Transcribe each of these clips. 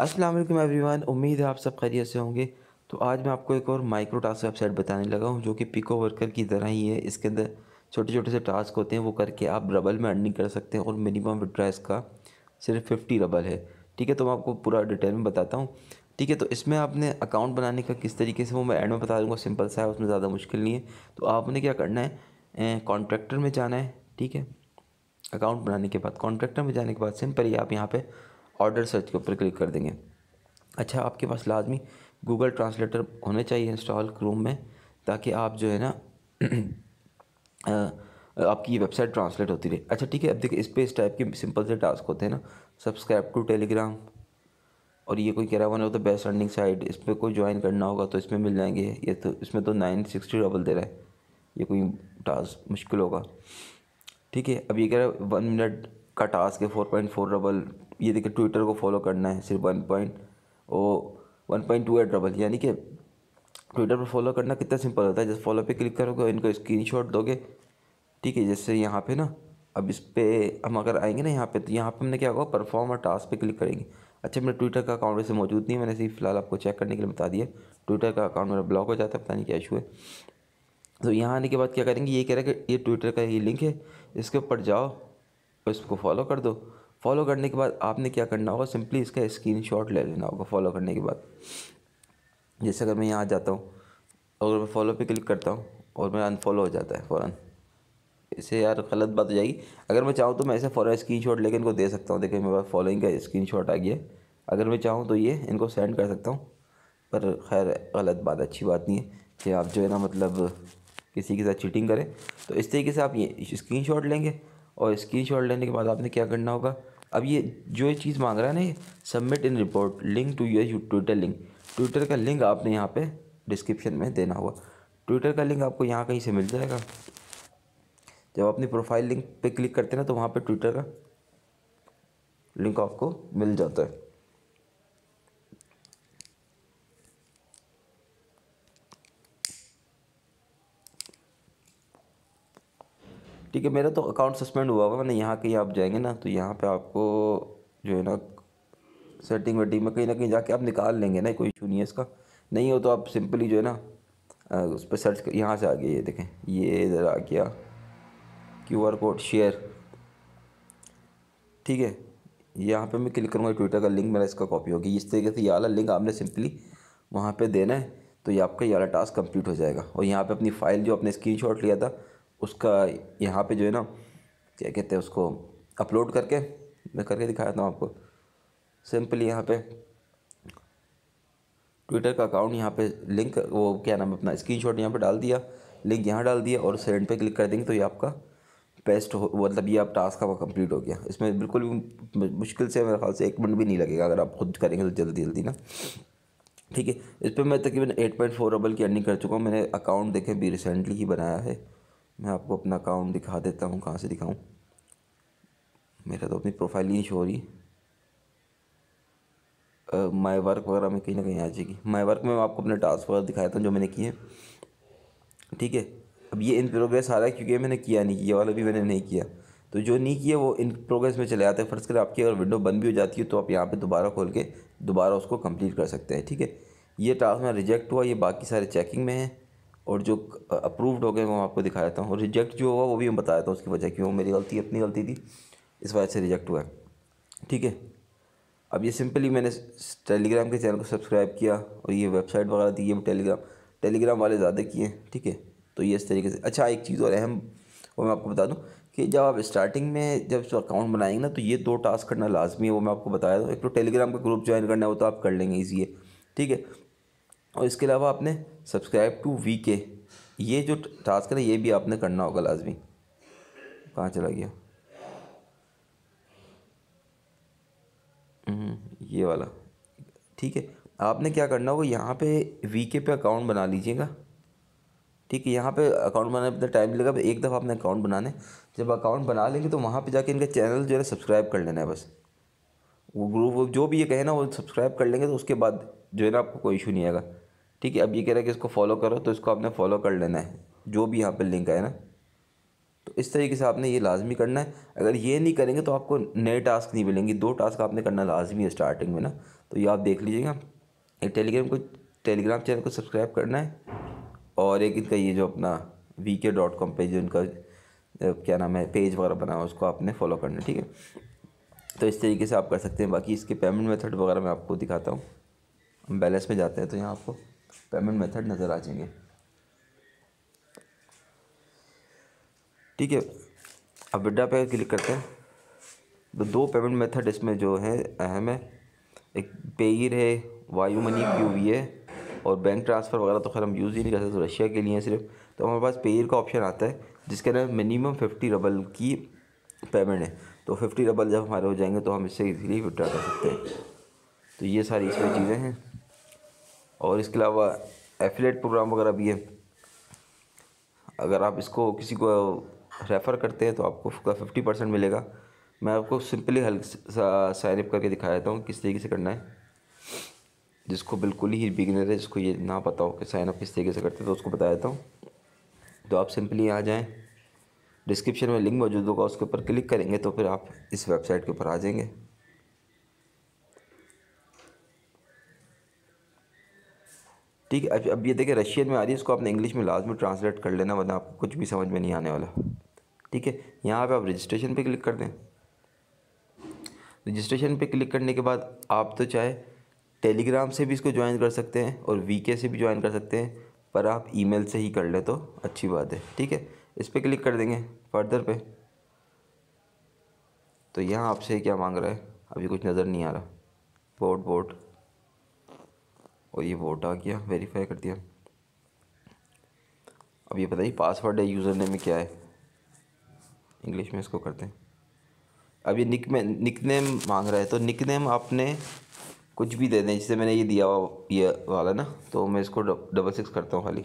अस्सलाम वालेकुम एवरीवन उम्मीद है आप सब खैरियत से होंगे तो आज मैं आपको एक और माइक्रो टास्क वेबसाइट बताने लगा हूँ जो कि पिको वर्कर की तरह ही है इसके अंदर छोटे छोटे से टास्क होते हैं वो करके आप रबल में अर्निंग कर सकते हैं और मिनिमम विड्रा इसका सिर्फ फिफ्टी रबल है ठीक है तो मैं आपको पूरा डिटेल में बताता हूँ ठीक है तो इसमें आपने अकाउंट बनाने का किस तरीके से वो मैं एंड में बता दूँगा सिंपल सा है उसमें ज़्यादा मुश्किल नहीं है तो आपने क्या करना है कॉन्ट्रैक्टर में जाना है ठीक है अकाउंट बनाने के बाद कॉन्ट्रैक्टर में जाने के बाद सिंपल ही आप यहाँ पर ऑर्डर सर्च के ऊपर क्लिक कर देंगे अच्छा आपके पास लाजमी गूगल ट्रांसलेटर होने चाहिए इंस्टॉल क्रोम में ताकि आप जो है ना आपकी ये वेबसाइट ट्रांसलेट होती रहे अच्छा ठीक है अब देखिए इस पर इस टाइप के सिंपल से टास्क होते हैं ना सब्सक्राइब टू टेलीग्राम और ये कोई कह रहा हो तो बेस्ट रनिंग साइट इस पर कोई ज्वाइन करना होगा तो इसमें मिल जाएंगे ये तो इसमें तो नाइन सिक्सटी डबल दे रहा है ये कोई टास्क मुश्किल होगा ठीक है अब ये कह रहा है वन मिनट का टास्क है फोर पॉइंट फोर डबल ये देखिए ट्विटर को फॉलो करना है सिर्फ one point O one point two eight double यानी कि ट्विटर पर फॉलो करना कितना सिंपल होता है जैसे फॉलो पे क्लिक करोगे और इनको शॉट दोगे ठीक है जैसे यहाँ पे ना अब इस पर हम अगर आएंगे ना यहाँ पे तो यहाँ पे हमने क्या होगा परफॉर्म और टास्क पे क्लिक करेंगे अच्छा मेरे ट्विटर का अकाउंट वैसे मौजूद नहीं है मैंने सिर्फ फिलहाल आपको चेक करने के लिए बता दिया ट्विटर का अकाउंट मेरा ब्लॉक हो जाता है पता नहीं क्या इशू है तो यहाँ आने के बाद क्या करेंगे ये कह रहा है कि ये ट्विटर का ये लिंक है इसके ऊपर जाओ और इसको फॉलो कर दो फॉलो करने के बाद आपने क्या करना होगा सिंपली इसका स्क्रीन शॉट ले लेना होगा फॉलो करने के बाद जैसे अगर मैं यहाँ जाता हूँ अगर मैं फॉलो पे क्लिक करता हूँ और मेरा अनफॉलो हो जाता है फ़ौर इससे यार गलत बात हो जाएगी अगर मैं चाहूँ तो मैं ऐसे फ़ौरन स्क्रीन शॉट लेकर इनको दे सकता हूँ देखिए मेरे पास फॉलोइंग का स्क्रीन शॉट आ गया अगर मैं चाहूँ तो ये इनको सेंड कर सकता हूँ पर खैर गलत बात अच्छी बात नहीं है कि आप जो है ना मतलब किसी के साथ चीटिंग करें तो इस तरीके से आप ये स्क्रीन शॉट लेंगे और स्क्रीन शॉट लेने के बाद आपने क्या करना होगा अब ये जो ये चीज़ मांग रहा है ना submit in report link to your Twitter link Twitter का लिंक आपने यहाँ पे डिस्क्रिप्शन में देना होगा ट्विटर का लिंक आपको यहाँ कहीं से मिल जाएगा जब अपनी प्रोफाइल लिंक पे क्लिक करते हैं ना तो वहाँ पे ट्विटर का लिंक आपको मिल जाता है ठीक है मेरा तो अकाउंट सस्पेंड हुआ हुआ मैंने यहाँ कहीं आप जाएंगे ना तो यहाँ पे आपको जो है ना सेटिंग वेटिंग में कहीं ना कहीं जाके आप निकाल लेंगे ना कोई इशू नहीं है इसका नहीं हो तो आप सिंपली जो है ना उस पर सर्च कर यहाँ से आ गया ये देखें ये इधर आ गया क्यू आर कोड शेयर ठीक है यहाँ पे मैं क्लिक करूँगा ट्विटर का लिंक मेरा इसका कॉपी होगी इस तरीके से ये वाला लिंक आपने सिंपली वहाँ पे देना है तो ये आपका ये वाला टास्क कंप्लीट हो जाएगा और यहाँ पे अपनी फ़ाइल जो आपने स्क्रीनशॉट लिया था उसका यहाँ पे जो है ना क्या कहते हैं उसको अपलोड करके मैं करके दिखाया था आपको सिंपली यहाँ पे ट्विटर का अकाउंट यहाँ पे लिंक वो क्या नाम अपना स्क्रीन शॉट यहाँ पर डाल दिया लिंक यहाँ डाल दिया और सेंड पे क्लिक कर देंगे तो ये आपका पेस्ट हो मतलब ये आप टास्क आपका कंप्लीट हो गया इसमें बिल्कुल भी मुश्किल से मेरे ख्याल से एक मिनट भी नहीं लगेगा अगर आप खुद करेंगे तो जल्दी जल्दी ना ठीक है इस पर मैं तकरीबन एट पॉइंट फोर रबल की अर्निंग कर चुका हूँ मैंने अकाउंट देखें भी रिसेंटली ही बनाया है मैं आपको अपना अकाउंट दिखा देता हूँ कहाँ से दिखाऊँ मेरा तो अपनी प्रोफाइल ही नहीं शो हो रही माई वर्क वगैरह में कहीं ना कहीं आ जाएगी माई वर्क में मैं आपको अपने टास्क वगैरह दिखाया था जो मैंने किए ठीक है अब ये इन प्रोग्रेस आ रहा है क्योंकि मैंने किया नहीं किया वाला भी मैंने नहीं किया तो जो नहीं किया वो इन प्रोग्रेस में चले आते हैं फर्स्ट कर आपकी अगर विंडो बंद भी हो जाती है तो आप यहाँ पे दोबारा खोल के दोबारा उसको कंप्लीट कर सकते हैं ठीक है ये टास्क मेरा रिजेक्ट हुआ ये बाकी सारे चेकिंग में है और जो अप्रूव्ड हो गए वो आपको दिखा देता हूँ रिजेक्ट जो हुआ वो भी मैं बता देता हूँ उसकी वजह क्यों मेरी गलती अपनी गलती थी इस वजह से रिजेक्ट हुआ है ठीक है अब ये सिंपली मैंने टेलीग्राम के चैनल को सब्सक्राइब किया और ये वेबसाइट वगैरह दी ये टेलीग्राम टेलीग्राम वाले ज़्यादा किए ठीक है तो ये इस तरीके से अच्छा एक चीज़ और अहम वो मैं आपको बता दूँ कि जब आप स्टार्टिंग में जब अकाउंट बनाएंगे ना तो ये दो टास्क करना लाजमी है वो मैं आपको बताया दूँ एक तो टेलीग्राम का ग्रुप ज्वाइन करना है वो तो आप कर लेंगे ईजी है ठीक है और इसके अलावा आपने सब्सक्राइब टू वी के ये जो टास्क है ये भी आपने करना होगा लाजमी कहाँ चला गया हम्म, ये वाला ठीक है आपने क्या करना होगा यहाँ पे वी के पे अकाउंट बना लीजिएगा ठीक है यहाँ पे अकाउंट बनाने में टाइम लगेगा एक दफ़ा आपने अकाउंट बनाने जब अकाउंट बना लेंगे तो वहाँ पे जाके इनका चैनल जो है सब्सक्राइब कर लेना है बस वो ग्रुप जो भी ये कहे ना वो सब्सक्राइब कर लेंगे तो उसके बाद जो है ना आपको कोई इशू नहीं आएगा ठीक है अब ये कह रहा है कि इसको फॉलो करो तो इसको आपने फॉलो कर लेना है जो भी यहाँ पर लिंक है ना तो इस तरीके से आपने ये लाजमी करना है अगर ये नहीं करेंगे तो आपको नए टास्क नहीं मिलेंगे दो टास्क आपने करना लाजमी है स्टार्टिंग में ना तो ये आप देख लीजिएगा एक टेलीग्राम को टेलीग्राम चैनल को सब्सक्राइब करना है और एक इनका ये जो अपना वी के डॉट कॉम पर जो इनका क्या नाम है पेज वगैरह बना हुआ उसको आपने फॉलो करना है ठीक है तो इस तरीके से आप कर सकते हैं बाकी इसके पेमेंट मेथड वगैरह मैं आपको दिखाता हूँ बैलेंस में जाते हैं तो यहाँ आपको पेमेंट मेथड नज़र आ जाएंगे ठीक है अब विड्रा पे क्लिक करते हैं तो दो पेमेंट मेथड इसमें जो है अहम है एक पेयर है वायू मनी क्यू वी है और बैंक ट्रांसफ़र वगैरह तो खैर हम यूज़ ही नहीं कर सकते तो रशिया के लिए सिर्फ तो हमारे पास पेयर का ऑप्शन आता है जिसके अंदर मिनिमम फिफ्टी रबल की पेमेंट है तो फिफ्टी रबल जब हमारे हो जाएंगे तो हम इससे इजीली विड्रा कर सकते हैं तो ये सारी इसमें चीज़ें हैं और इसके अलावा एफिलेट प्रोग्राम वगैरह भी है अगर आप इसको किसी को रेफ़र करते हैं तो आपको उसका फिफ्टी परसेंट मिलेगा मैं आपको सिंपली हल साइन अप करके दिखा देता हूँ किस तरीके से करना है जिसको बिल्कुल ही बिगिनर है जिसको ये ना पता हो कि साइन अप किस तरीके से करते हैं तो उसको बता देता हूँ तो आप सिंपली आ जाएँ डिस्क्रिप्शन में लिंक मौजूद होगा उसके ऊपर क्लिक करेंगे तो फिर आप इस वेबसाइट के ऊपर आ जाएंगे ठीक है अब अब ये देखिए रशियन में आ रही है इसको आपने इंग्लिश में लाजमी ट्रांसलेट कर लेना वरना आपको कुछ भी समझ में नहीं आने वाला ठीक है यहाँ पे आप रजिस्ट्रेशन पे क्लिक कर दें रजिस्ट्रेशन पे क्लिक करने के बाद आप तो चाहे टेलीग्राम से भी इसको ज्वाइन कर सकते हैं और वीके से भी ज्वाइन कर सकते हैं पर आप ई से ही कर ले तो अच्छी बात है ठीक है इस पर क्लिक कर देंगे फर्दर पर तो यहाँ आपसे क्या मांग रहा है अभी कुछ नज़र नहीं आ रहा बोट बोर्ड और ये वोट आ गया वेरीफाई कर दिया अब ये पता ही पासवर्ड है यूज़र नेम में क्या है इंग्लिश में इसको करते हैं अब ये निक में निक नेम मांग रहा है तो निक नेम आपने कुछ भी दे दें जैसे मैंने ये दिया हुआ ये वाला ना तो मैं इसको डबल सिक्स करता हूँ खाली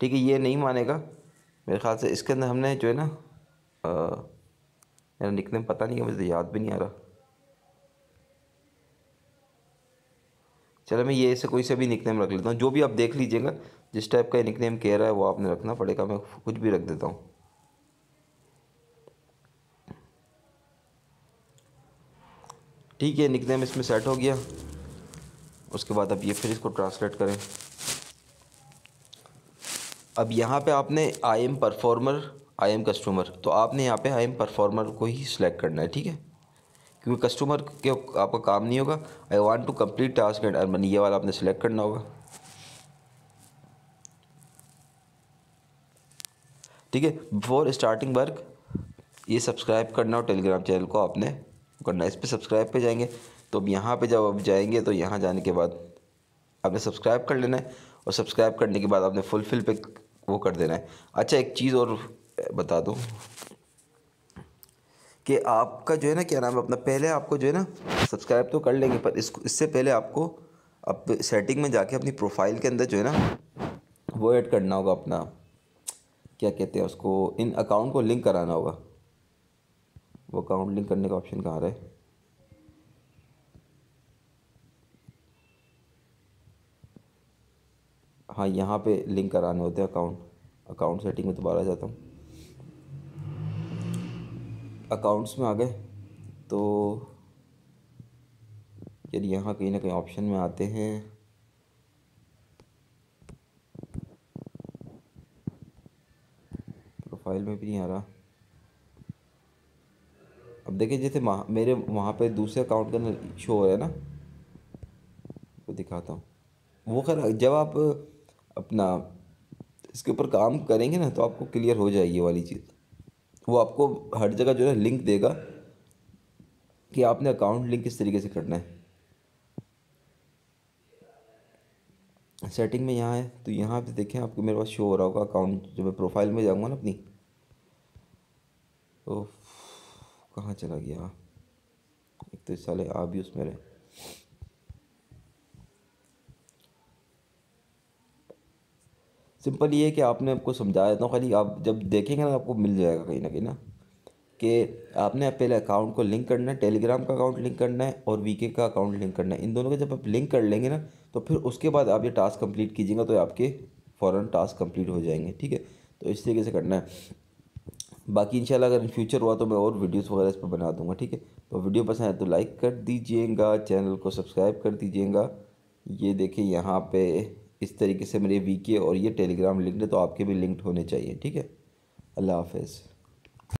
ठीक है ये नहीं मानेगा मेरे ख्याल से इसके अंदर हमने जो है ना मेरा नेम पता नहीं है मुझे तो याद भी नहीं आ रहा चलो मैं ये ऐसे कोई से भी निकनेम रख लेता हूँ जो भी आप देख लीजिएगा जिस टाइप का निकनेम कह रहा है वो आपने रखना पड़ेगा मैं कुछ भी रख देता हूँ ठीक है निकनेम इसमें सेट हो गया उसके बाद अब ये फिर इसको ट्रांसलेट करें अब यहाँ पे आपने I am performer I am customer तो आपने यहाँ पे आई एम परफॉर्मर को ही सिलेक्ट करना है ठीक है क्योंकि कस्टमर के आपका काम नहीं होगा I want to complete task and earn money ये वाला आपने सेलेक्ट करना होगा ठीक है बिफोर स्टार्टिंग वर्क ये सब्सक्राइब करना और टेलीग्राम चैनल को आपने करना इस पर सब्सक्राइब पे जाएंगे तो अब यहाँ पे जब आप जाएंगे तो यहाँ जाने के बाद आपने सब्सक्राइब कर लेना है और सब्सक्राइब करने के बाद आपने फुलफिल पे वो कर देना है अच्छा एक चीज़ और बता दूँ कि आपका जो है ना क्या नाम है अपना पहले आपको जो है ना सब्सक्राइब तो कर लेंगे पर इसको इससे पहले आपको अब सेटिंग में जाके अपनी प्रोफाइल के अंदर जो है ना वो ऐड करना होगा अपना क्या कहते हैं उसको इन अकाउंट को लिंक कराना होगा वो अकाउंट लिंक करने का ऑप्शन कहाँ रहे हाँ यहाँ पे लिंक कराने होते हैं अकाउंट अकाउंट सेटिंग में दोबारा जाता हूँ अकाउंट्स में आ गए तो यदि यहाँ कहीं ना कहीं ऑप्शन में आते हैं प्रोफाइल में भी नहीं आ रहा अब देखिए जैसे मेरे वहाँ पे दूसरे अकाउंट का शो हो रहा है ना वो दिखाता हूँ वो खैर जब आप अपना इसके ऊपर काम करेंगे ना तो आपको क्लियर हो जाएगी वाली चीज़ वो आपको हर जगह जो है लिंक देगा कि आपने अकाउंट लिंक किस तरीके से करना है सेटिंग में यहाँ है तो यहाँ पे देखें आपको मेरे पास शो हो रहा होगा अकाउंट जब मैं प्रोफाइल में जाऊँगा ना अपनी ओह कहाँ चला गया एक तो साले आप भी उसमें रहे सिंपल ये है कि आपने आपको समझा देता हूँ खाली आप जब देखेंगे ना आपको मिल जाएगा कहीं ना कहीं ना कि आपने पहले अकाउंट को लिंक करना है टेलीग्राम का अकाउंट लिंक करना है और वीके का अकाउंट लिंक करना है इन दोनों का जब आप लिंक कर लेंगे ना तो फिर उसके बाद आप ये टास्क कंप्लीट कीजिएगा तो आपके फ़ौर टास्क कंप्लीट हो जाएंगे ठीक है तो इस तरीके से करना है बाकी इंशाल्लाह अगर इन फ्यूचर हुआ तो मैं और वीडियोस वगैरह इस पर बना दूंगा ठीक है तो वीडियो पसंद है तो लाइक कर दीजिएगा चैनल को सब्सक्राइब कर दीजिएगा ये देखिए यहाँ पे इस तरीके से मेरे वीके और ये टेलीग्राम लिंक है तो आपके भी लिंक्ड होने चाहिए ठीक है अल्लाह हाफिज़